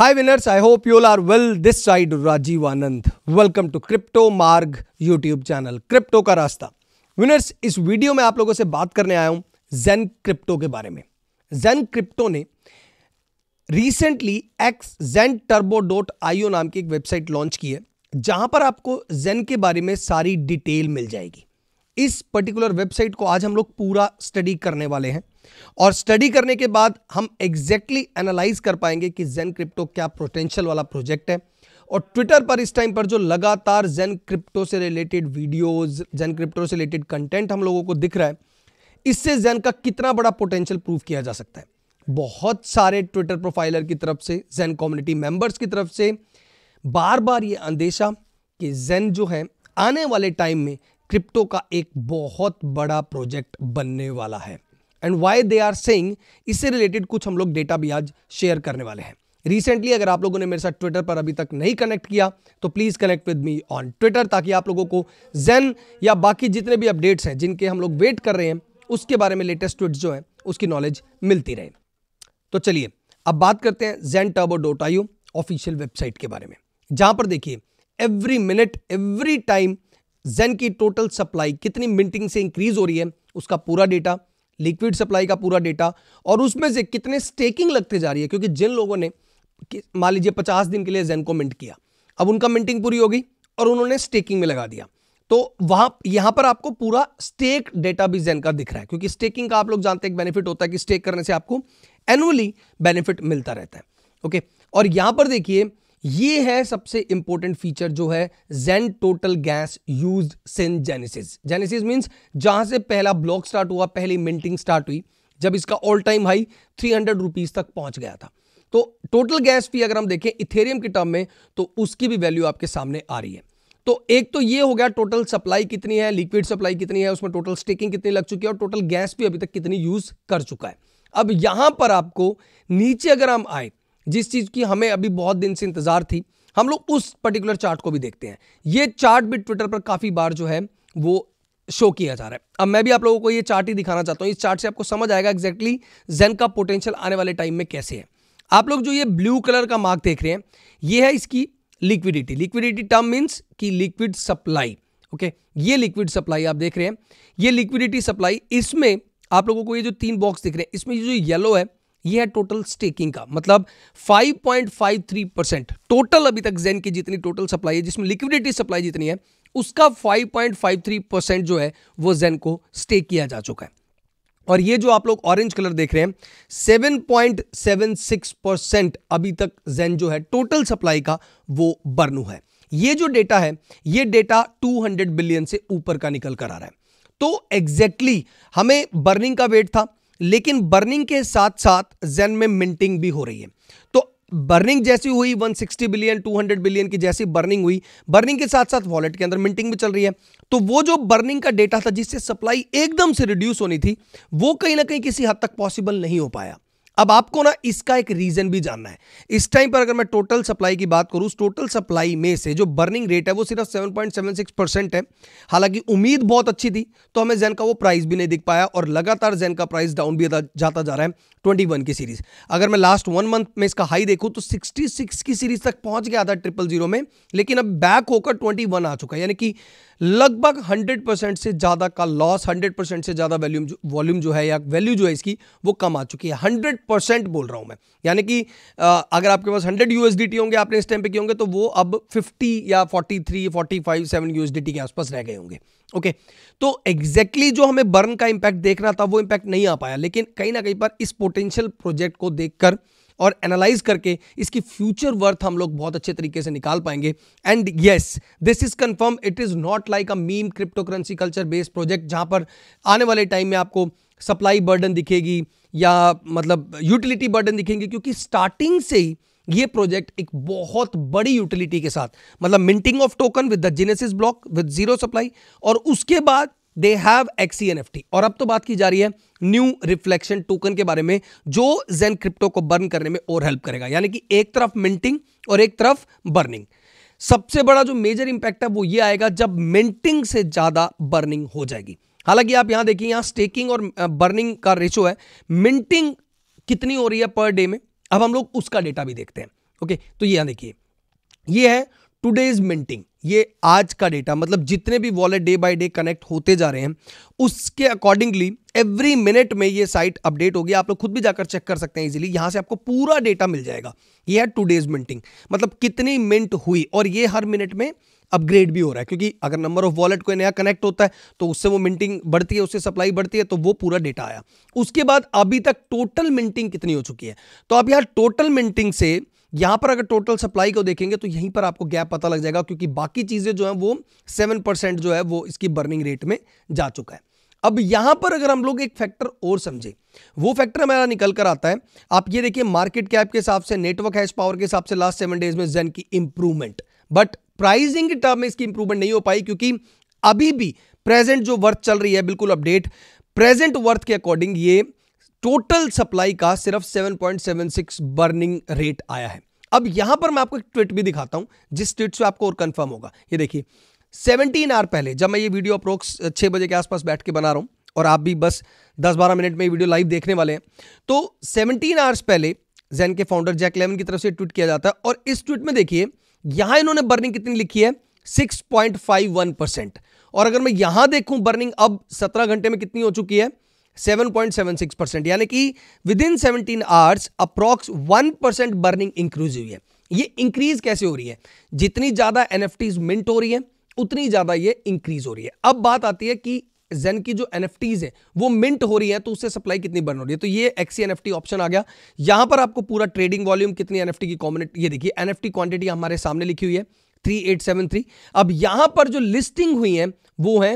high winners I hope you'll are well this side Rajeev Anand welcome to crypto Marg YouTube channel crypto का रास्ता winners इस video में आप लोगों से बात करने आया हूं जेन क्रिप्टो के बारे में जेन क्रिप्टो ने recently X Gen turbo dot IO नाम की एक वेबसाइट लॉन्च की है जहां पर आपको जेन के बारे में सारी डिटेल मिल जाएगी इस पर्टिकुलर वेबसाइट को आज हम लोग पूरा स्टडी करने वाले हैं और स्टडी करने के बाद हम एग्जैक्टली एनालाइज कर पाएंगे कि जेन क्रिप्टो क्या पोटेंशियल वाला प्रोजेक्ट है और ट्विटर पर इस टाइम पर जो लगातार जेन क्रिप्टो से रिलेटेड वीडियोस जेन क्रिप्टो से रिलेटेड कंटेंट हम लोगों को दिख रहा है इससे जेन का कितना बड़ा पोटेंशियल प्रूव किया जा सकता है बहुत सारे ट्विटर प्रोफाइलर की तरफ से जेन कम्युनिटी मेंबर्स की तरफ से बार बार ये अंदेशा कि जेन जो है आने वाले टाइम में क्रिप्टो का एक बहुत बड़ा प्रोजेक्ट बनने वाला है and why they are saying इससे रिलेटेड कुछ हम लोग डेटा भी आज शेयर करने वाले हैं रिसेंटली अगर आप लोगों ने मेरे साथ ट्विटर पर अभी तक नहीं कनेक्ट किया तो please connect with me on Twitter ताकि आप लोगों को जेन या बाकी जितने भी अपडेट्स हैं जिनके हम लोग वेट कर रहे हैं उसके बारे में लेटेस्ट ट्वीट जो है उसकी नॉलेज मिलती रहे तो चलिए अब बात करते हैं Gen turbo dot I official website के बारे में जहां पर देखिए every minute every time Gen की टोटल सप्लाई कितनी मिनटिंग से इंक्रीज हो रही है उसका पूरा डेटा लिक्विड सप्लाई का पूरा डेटा और उसमें से कितने स्टेकिंग लगते जा रही है क्योंकि जिन लोगों ने मान लीजिए पचास दिन के लिए जेन को मिंट किया अब उनका मिंटिंग पूरी होगी और उन्होंने स्टेकिंग में लगा दिया तो वहां यहां पर आपको पूरा स्टेक डेटा भी जेन का दिख रहा है क्योंकि स्टेकिंग का आप लोग जानते हैं बेनिफिट होता है कि स्टेक करने से आपको एनुअली बेनिफिट मिलता रहता है ओके और यहां पर देखिए ये है सबसे इंपॉर्टेंट फीचर जो है Gen total gas use since genesis genesis means जहां से पहला ब्लॉक स्टार्ट हुआ पहली मिंटिंग स्टार्ट हुई जब इसका all time high three hundred rupees तक पहुंच गया था तो टोटल गैस फी अगर हम देखें इथेरियम के टर्म में तो उसकी भी वैल्यू आपके सामने आ रही है तो एक तो ये हो गया टोटल सप्लाई कितनी है लिक्विड सप्लाई कितनी है उसमें टोटल स्टेकिंग कितनी लग चुकी है और टोटल गैस भी अभी तक कितनी यूज कर चुका है अब यहां पर आपको नीचे अगर हम आए जिस चीज़ की हमें अभी बहुत दिन से इंतज़ार थी हम लोग उस पर्टिकुलर चार्ट को भी देखते हैं ये चार्ट भी ट्विटर पर काफ़ी बार जो है वो शो किया जा रहा है अब मैं भी आप लोगों को ये चार्ट ही दिखाना चाहता हूँ इस चार्ट से आपको समझ आएगा एग्जैक्टली जेन का पोटेंशियल आने वाले टाइम में कैसे है आप लोग जो ये ब्लू कलर का मार्क देख रहे हैं ये है इसकी लिक्विडिटी लिक्विडिटी टर्म मीन्स कि लिक्विड सप्लाई ओके ये लिक्विड सप्लाई आप देख रहे हैं ये लिक्विडिटी सप्लाई इसमें आप लोगों को ये जो तीन बॉक्स दिख रहे हैं इसमें ये जो येलो है ये है टोटल स्टेकिंग का मतलब 5.53 परसेंट टोटल अभी तक जेन की जितनी टोटल सप्लाई है जिसमें लिक्विडिटी सप्लाई जितनी है उसका 5.53 परसेंट जो है वो जेन को स्टेक किया जा चुका है और ये जो आप लोग ऑरेंज कलर देख रहे हैं 7.76 परसेंट अभी तक जेन जो है टोटल सप्लाई का वो बर्नू है ये जो डेटा है ये डेटा 200 बिलियन से ऊपर का निकल कर आ रहा है तो एग्जैक्टली exactly हमें बर्निंग का वेट था लेकिन बर्निंग के साथ साथ जेन में मिंटिंग भी हो रही है तो बर्निंग जैसी हुई 160 बिलियन 200 बिलियन की जैसी बर्निंग हुई बर्निंग के साथ साथ वॉलेट के अंदर मिंटिंग भी चल रही है तो वो जो बर्निंग का डेटा था जिससे सप्लाई एकदम से रिड्यूस होनी थी वो कहीं ना कहीं किसी हद तक पॉसिबल नहीं हो पाया अब आपको ना इसका एक रीजन भी जानना है इस टाइम पर अगर मैं टोटल सप्लाई की बात करूं टोटल सप्लाई में से जो बर्निंग रेट है वो सिर्फ 7.76 परसेंट है हालांकि उम्मीद बहुत अच्छी थी तो हमें जैन का वो प्राइस भी नहीं दिख पाया और लगातार जैन का प्राइस डाउन भी जाता जा रहा है ट्वेंटी की सीरीज अगर मैं लास्ट वन मंथ में इसका हाई देखूँ तो सिक्सटी की सीरीज तक पहुंच गया था ट्रिपल जीरो में लेकिन अब बैक होकर ट्वेंटी आ चुका है यानी कि लगभग 100 परसेंट से ज़्यादा का लॉस 100 परसेंट से ज़्यादा वॉल्यूम वॉल्यूम जो है या वैल्यू जो है इसकी वो कम आ चुकी है 100 परसेंट बोल रहा हूँ मैं यानी कि अगर आपके पास 100 यू होंगे आपने इस टाइम पे किए होंगे तो वो अब 50 या 43, 45, 7 यूएसडीटी के आसपास रह गए होंगे ओके तो एग्जैक्टली exactly जो हमें बर्न का इम्पैक्ट देखना था वो इम्पैक्ट नहीं आ पाया लेकिन कहीं ना कहीं पर इस पोटेंशियल प्रोजेक्ट को देखकर और एनालाइज करके इसकी फ्यूचर वर्थ हम लोग बहुत अच्छे तरीके से निकाल पाएंगे and yes this is confirm it is not like a meme crypto currency culture based project जहाँ पर आने वाले टाइम में आपको सप्लाई बर्डन दिखेगी या मतलब यूटिलिटी बर्डन दिखेंगे क्योंकि स्टार्टिंग से ही ये प्रोजेक्ट एक बहुत बड़ी यूटिलिटी के साथ मतलब minting of token with the genesis block with zero supply और उसके बाद दे हैव टी और अब तो बात की जा रही है न्यू रिफ्लेक्शन टोकन के बारे में जो जेन क्रिप्टो को बर्न करने में और हेल्प करेगा यानी कि एक तरफ मिंटिंग और एक तरफ बर्निंग सबसे बड़ा जो मेजर इंपैक्ट है वो ये आएगा जब मिंटिंग से ज़्यादा बर्निंग हो जाएगी हालांकि आप यहां देखिए यहां स्टेकिंग और बर्निंग का रेशो है मिंटिंग कितनी हो रही है पर डे में अब हम लोग उसका डेटा भी देखते हैं ओके तो ये यहां देखिए ये है टूडेज मिंटिंग ये आज का डेटा मतलब जितने भी wallet day by day connect होते जा रहे हैं उसके अकॉर्डिंगली एवरी मिनट में ये साइट अपडेट होगी आप लोग खुद भी जाकर चेक कर सकते हैं इजीली यहां से आपको पूरा डेटा मिल जाएगा ये है टू डेज मिनटिंग मतलब कितनी मिनट हुई और ये हर मिनट में अपग्रेड भी हो रहा है क्योंकि अगर नंबर ऑफ वॉलेट कोई नया कनेक्ट होता है तो उससे वो मिनटिंग बढ़ती है उससे सप्लाई बढ़ती है तो वो पूरा डेटा आया उसके बाद अभी तक टोटल मिनटिंग कितनी हो चुकी है तो आप यहाँ टोटल मिनटिंग से यहां पर अगर टोटल सप्लाई को देखेंगे तो यहीं पर आपको गैप पता लग जाएगा क्योंकि बाकी चीज़ें जो है वो सेवन परसेंट जो है वो इसकी बर्निंग रेट में जा चुका है अब यहां पर अगर हम लोग एक फैक्टर और समझे वो फैक्टर हमारा निकल कर आता है आप ये देखिए मार्केट कैप के हिसाब से नेटवर्क हैश पावर के हिसाब से लास्ट सेवन डेज में जेन की इंप्रूवमेंट बट प्राइजिंग टर्म में इसकी इंप्रूवमेंट नहीं हो पाई क्योंकि अभी भी प्रेजेंट जो वर्थ चल रही है बिल्कुल अपडेट प्रेजेंट वर्थ के अकॉर्डिंग ये टोटल सप्लाई का सिर्फ 7.76 बर्निंग रेट आया है अब यहां पर मैं आपको एक ट्वीट भी दिखाता हूं जिस ट्वीट से आपको और कंफर्म होगा ये देखिए 17 आवर पहले जब मैं ये वीडियो अप्रोक्स छह बजे के आसपास बैठ के बना रहा हूं और आप भी बस 10-12 मिनट में ये वीडियो लाइव देखने वाले हैं तो 17 आवर्स पहले जैन के फाउंडर जैक लेवन की तरफ से ट्वीट किया जाता है और इस ट्वीट में देखिए यहां इन्होंने बर्निंग कितनी लिखी है 6.51 परसेंट और अगर मैं यहां देखूं बर्निंग अब 17 घंटे में कितनी हो चुकी है 7.76 परसेंट यानी कि within seventeen hours approx one percent burning increase हुई है ये इंक्रीज कैसे हो रही है जितनी ज़्यादा एन मिंट हो रही है उतनी ज़्यादा ये इंक्रीज हो रही है अब बात आती है कि जेन की जो एन है वो मिंट हो रही है तो उससे सप्लाई कितनी बर्न हो रही है तो ये एक्सी एन ऑप्शन आ गया यहां पर आपको पूरा ट्रेडिंग वॉल्यूम कितनी एन की कॉम्बिनेट ये देखिए एन क्वांटिटी हमारे सामने लिखी हुई है 3873 अब यहां पर जो लिस्टिंग हुई है वो है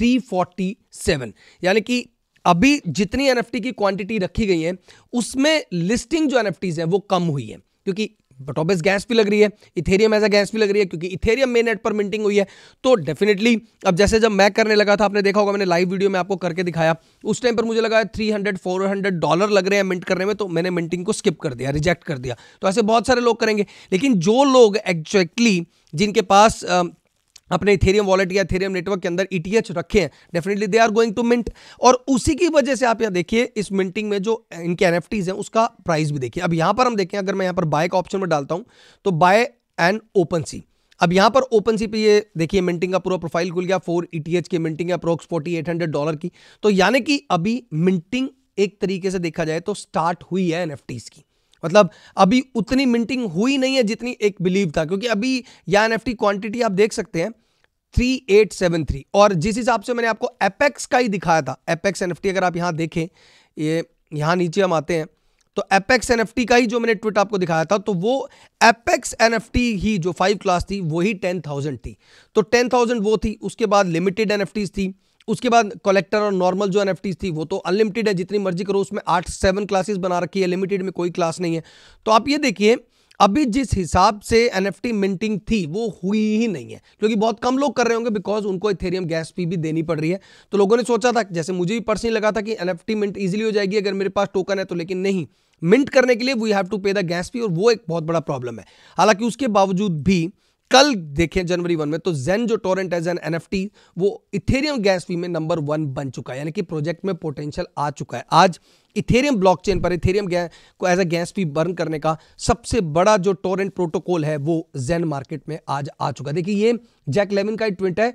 347 यानी कि अभी जितनी एन की क्वांटिटी रखी गई है उसमें लिस्टिंग जो एन है वो कम हुई है क्योंकि बटोबेस गैस भी लग रही है इथेरियम एज अ गैस भी लग रही है क्योंकि इथेरियम मेन नेट पर मिंटिंग हुई है तो डेफिनेटली अब जैसे जब मैं करने लगा था आपने देखा होगा मैंने लाइव वीडियो में आपको करके दिखाया उस टाइम पर मुझे लगा three hundred four hundred dollar लग रहे हैं मिंट करने में तो मैंने मिंटिंग को स्किप कर दिया रिजेक्ट कर दिया तो ऐसे बहुत सारे लोग करेंगे लेकिन जो लोग एक्जैक्टली जिनके पास अपने इथेरियम वॉलेट या इथेरियम नेटवर्क के अंदर ईटीएच e रखे हैं definitely they are going to mint और उसी की वजह से आप यहाँ देखिए इस मिंटिंग में जो इनके एन हैं उसका प्राइस भी देखिए अब यहाँ पर हम देखें अगर मैं यहाँ पर बाय का ऑप्शन में डालता हूँ तो बाय एंड ओपन सी अब यहाँ पर ओपन सी पे ये देखिए मिंटिंग का पूरा प्रोफाइल खुल गया फोर ई की मिंटिंग है approx forty eight hundred dollar की तो यानी कि अभी मिंटिंग एक तरीके से देखा जाए तो स्टार्ट हुई है एन की मतलब अभी उतनी मिंटिंग हुई नहीं है जितनी एक बिलीव था क्योंकि अभी या एन क्वांटिटी आप देख सकते हैं 3873 और जिस हिसाब से मैंने आपको एपेक्स का ही दिखाया था एपेक्स एन अगर आप यहाँ देखें ये यहाँ नीचे हम आते हैं तो एपेक्स एन का ही जो मैंने ट्विट आपको दिखाया था तो वो एपेक्स एन ही जो फाइव क्लास थी वही टेन थाउजेंड थी तो टेन थाउजेंड वो थी उसके बाद लिमिटेड एन थी उसके बाद कलेक्टर और नॉर्मल जो एन थी वो तो अनलिमिटेड है जितनी मर्जी करो उसमें आठ सेवन क्लासेस बना रखी है लिमिटेड में कोई क्लास नहीं है तो आप ये देखिए अभी जिस हिसाब से एन मिंटिंग थी वो हुई ही नहीं है क्योंकि बहुत कम लोग कर रहे होंगे बिकॉज उनको इथेरियम गैस फी भी देनी पड़ रही है तो लोगों ने सोचा था जैसे मुझे भी पर्सनली लगा था कि एन मिंट ईजिली हो जाएगी अगर मेरे पास टोकन है तो लेकिन नहीं मिंट करने के लिए we have to pay the gas fee और वो एक बहुत बड़ा प्रॉब्लम है हालांकि उसके बावजूद भी कल देखें जनवरी वन में तो जेन जो टोरेंट एज एन एनएफटी वो इथेरियम गैस फी में नंबर वन बन चुका है यानी कि प्रोजेक्ट में पोटेंशियल आ चुका है आज इथेरियम ब्लॉकचेन पर इथेरियम को as a gas fee burn करने का सबसे बड़ा जो टोरेंट प्रोटोकॉल है वो जेन मार्केट में आज आ चुका है देखिए ये जैक लेविन का ट्विट है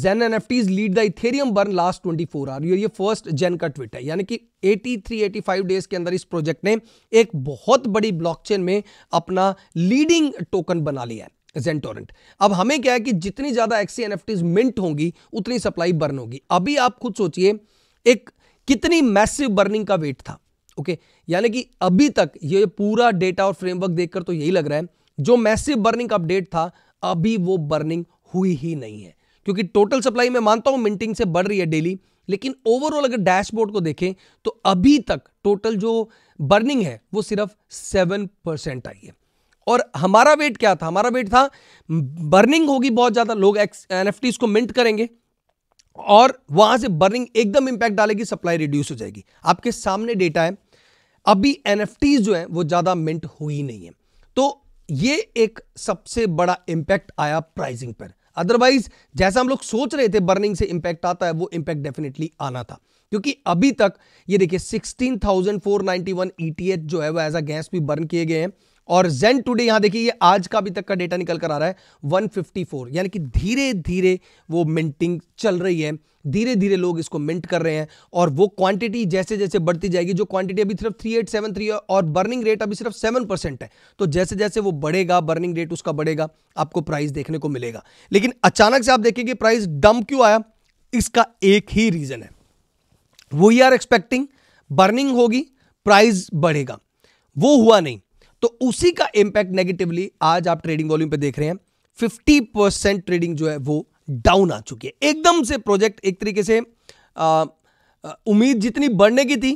Xen N F Ts lead the Ethereum burn last twenty four hour ये फर्स्ट जेन का ट्विट है यानी कि eighty three eighty five days के अंदर इस प्रोजेक्ट ने एक बहुत बड़ी ब्लॉकचेन में अपना लीडिंग टोकन बना लिया है जेंटोरेंट अब हमें क्या है कि जितनी ज़्यादा एक्सी एन मिंट होंगी उतनी सप्लाई बर्न होगी अभी आप खुद सोचिए एक कितनी मैसिव बर्निंग का वेट था ओके यानी कि अभी तक ये पूरा डेटा और फ्रेमवर्क देखकर तो यही लग रहा है जो मैसिव बर्निंग अपडेट था अभी वो बर्निंग हुई ही नहीं है क्योंकि टोटल सप्लाई मैं मानता हूं मिंटिंग से बढ़ रही है डेली लेकिन ओवरऑल अगर डैशबोर्ड को देखें तो अभी तक टोटल जो बर्निंग है वो सिर्फ सेवन परसेंट आई है और हमारा वेट क्या था हमारा वेट था बर्निंग होगी बहुत ज़्यादा लोग एन एफ को मिंट करेंगे और वहां से बर्निंग एकदम इंपैक्ट डालेगी सप्लाई रिड्यूस हो जाएगी आपके सामने डेटा है अभी एन जो है वो ज़्यादा मिंट हुई नहीं है तो ये एक सबसे बड़ा इंपैक्ट आया प्राइसिंग पर अदरवाइज जैसा हम लोग सोच रहे थे बर्निंग से इंपैक्ट आता है वो इंपैक्ट डेफिनेटली आना था क्योंकि अभी तक ये देखिए 16,491 ईटीएच e जो है वो एज अ गैस भी बर्न किए गए हैं और जेन टूडे यहां देखिए ये आज का अभी तक का डेटा निकल कर आ रहा है 154 यानी कि धीरे धीरे वो मिंटिंग चल रही है धीरे धीरे लोग इसको मिंट कर रहे हैं और वो क्वांटिटी जैसे जैसे बढ़ती जाएगी जो क्वांटिटी अभी सिर्फ 3873 है और बर्निंग रेट अभी सिर्फ 7 परसेंट है तो जैसे जैसे वो बढ़ेगा बर्निंग रेट उसका बढ़ेगा आपको प्राइस देखने को मिलेगा लेकिन अचानक से आप देखेंगे प्राइस डम क्यों आया इसका एक ही रीजन है वी आर एक्सपेक्टिंग बर्निंग होगी प्राइस बढ़ेगा वो हुआ नहीं तो उसी का इंपैक्ट नेगेटिवली आज आप ट्रेडिंग वॉल्यूम पे देख रहे हैं 50 परसेंट ट्रेडिंग जो है वो डाउन आ चुकी है एकदम से प्रोजेक्ट एक तरीके से आ, उम्मीद जितनी बढ़ने की थी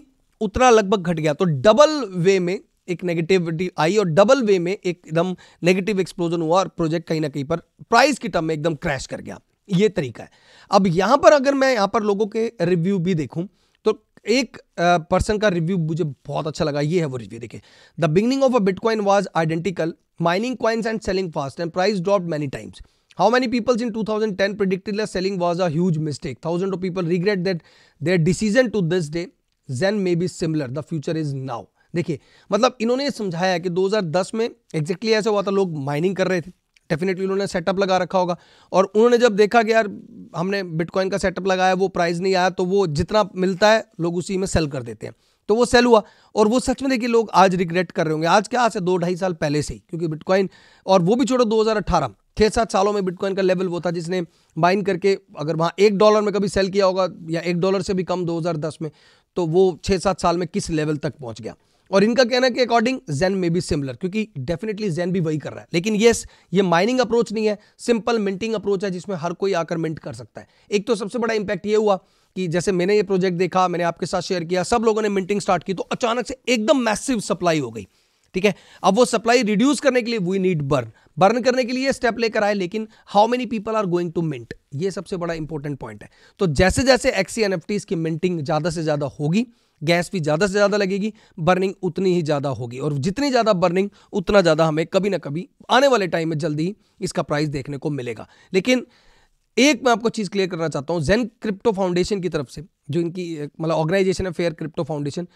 उतना लगभग घट गया तो डबल वे में एक नेगेटिविटी आई और डबल वे में एकदम नेगेटिव एक्सप्लोजन हुआ और प्रोजेक्ट कहीं ना कहीं पर प्राइस की टर्म में एकदम क्रैश कर गया ये तरीका है अब यहां पर अगर मैं यहां पर लोगों के रिव्यू भी देखूं एक पर्सन का रिव्यू मुझे बहुत अच्छा लगा ये है वो रिव्यू देखे the beginning of a bit bitcoin was identical mining coins and selling fast and price drop many times how many peoples in two thousand ten predicted selling was as mistake thousand people regret that their decision to this day Xen may be similar the future is now देखिए मतलब इन्होंने समझाया कि दो हजार दस में exactly exactly ऐसे हुआ था लोग माइनिंग कर रहे थे डेफिनेटली उन्होंने सेटअप लगा रखा होगा और उन्होंने जब देखा कि यार हमने बिटकॉइन का सेटअप लगाया वो प्राइस नहीं आया तो वो जितना मिलता है लोग उसी में सेल कर देते हैं तो वो सेल हुआ और वो सच में देखिए लोग आज रिग्रेट कर रहे होंगे आज क्या से दो ढाई साल पहले से ही क्योंकि बिटकॉइन और वो भी छोड़ो 2018 छः सात सालों में बिटकॉइन का लेवल वो था जिसने बाइन करके अगर वहाँ एक डॉलर में कभी सेल किया होगा या एक डॉलर से भी कम 2010 में तो वो छः सात साल में किस लेवल तक पहुँच गया और इनका कहना के according Xen may be similar क्योंकि डेफिनेटली जेन भी वही कर रहा है लेकिन येस ये माइनिंग अप्रोच नहीं है सिंपल मिंटिंग अप्रोच है जिसमें हर कोई आकर मिंट कर सकता है एक तो सबसे बड़ा इंपैक्ट ये हुआ कि जैसे मैंने ये प्रोजेक्ट देखा मैंने आपके साथ शेयर किया सब लोगों ने मिंटिंग स्टार्ट की तो अचानक से एकदम मैसिव सप्लाई हो गई ठीक है अब वो सप्लाई रिड्यूस करने के लिए वी नीड बर्न बर्न करने के लिए स्टेप लेकर आए लेकिन how many people are going to mint ये सबसे बड़ा इंपॉर्टेंट पॉइंट है तो जैसे जैसे एक्सी एन की मिंटिंग ज़्यादा से ज़्यादा होगी गैस भी ज़्यादा से ज़्यादा लगेगी बर्निंग उतनी ही ज़्यादा होगी और जितनी ज़्यादा बर्निंग उतना ज़्यादा हमें कभी ना कभी आने वाले टाइम में जल्दी इसका प्राइस देखने को मिलेगा लेकिन एक मैं आपको चीज़ क्लियर करना चाहता हूँ जेन क्रिप्टो फाउंडेशन की तरफ से जो इनकी मतलब ऑर्गेनाइजेशन है फेयर क्रिप्टो फाउंडेशन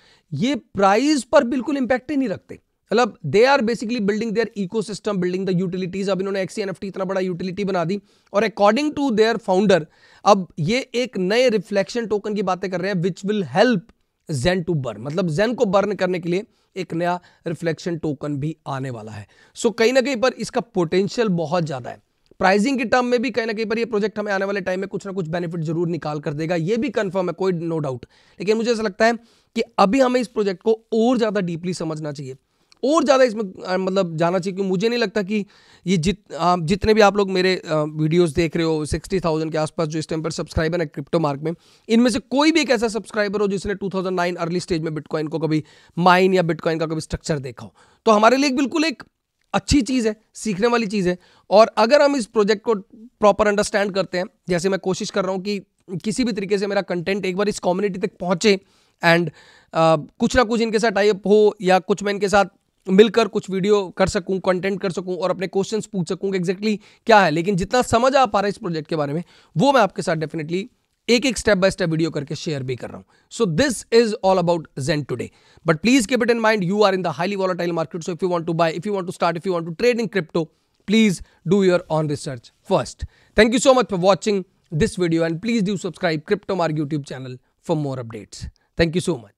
ये प्राइस पर बिल्कुल इंपैक्ट ही नहीं रखते मतलब they are basically building their ecosystem building the utilities अब इन्होंने एक्सी एन इतना बड़ा यूटिलिटी बना दी और अकॉर्डिंग टू देयर फाउंडर अब ये एक नए रिफ्लेक्शन टोकन की बातें कर रहे हैं which will help Xen to burn मतलब जेन को बर्न करने के लिए एक नया रिफ्लेक्शन टोकन भी आने वाला है सो so, कहीं ना कहीं पर इसका पोटेंशियल बहुत ज़्यादा है प्राइसिंग के टर्म में भी कहीं ना कहीं पर ये प्रोजेक्ट हमें आने वाले टाइम में कुछ ना कुछ बेनिफिट जरूर निकाल कर देगा ये भी कंफर्म है कोई नो डाउट लेकिन मुझे ऐसा लगता है कि अभी हमें इस प्रोजेक्ट को और ज़्यादा डीपली समझना चाहिए और ज़्यादा इसमें मतलब जाना चाहिए क्योंकि मुझे नहीं लगता कि ये जित आ, जितने भी आप लोग मेरे वीडियोस देख रहे हो सिक्सटी थाउजेंड के आसपास जो इस टाइम पर सब्सक्राइबर है क्रिप्टो मार्क में इनमें से कोई भी एक ऐसा सब्सक्राइबर हो जिसने टू अर्ली स्टेज में बिटकॉइन को कभी माइन या बिटकॉइन का कभी स्ट्रक्चर देखा हो तो हमारे लिए बिल्कुल एक अच्छी चीज़ है सीखने वाली चीज़ है और अगर हम इस प्रोजेक्ट को प्रॉपर अंडरस्टैंड करते हैं जैसे मैं कोशिश कर रहा हूँ कि किसी भी तरीके से मेरा कंटेंट एक बार इस कम्युनिटी तक पहुँचे एंड uh, कुछ ना कुछ इनके साथ टाइप हो या कुछ मैं इनके साथ मिलकर कुछ वीडियो कर सकूं कंटेंट कर सकूं और अपने क्वेश्चंस पूछ सकूं कि एग्जैक्टली क्या है लेकिन जितना समझ आ पा रहा है इस प्रोजेक्ट के बारे में वो मैं आपके साथ डेफिनेटली एक एक स्टेप बाय स्टेप वीडियो करके शेयर भी कर रहा हूं so this is all about Xen today but please keep it in mind you are in the highly volatile market so if you want to buy if you want to start if you want to trade in crypto please do your own research first thank you so much for watching this video and please do subscribe crypto Marg YouTube channel for more updates thank you so much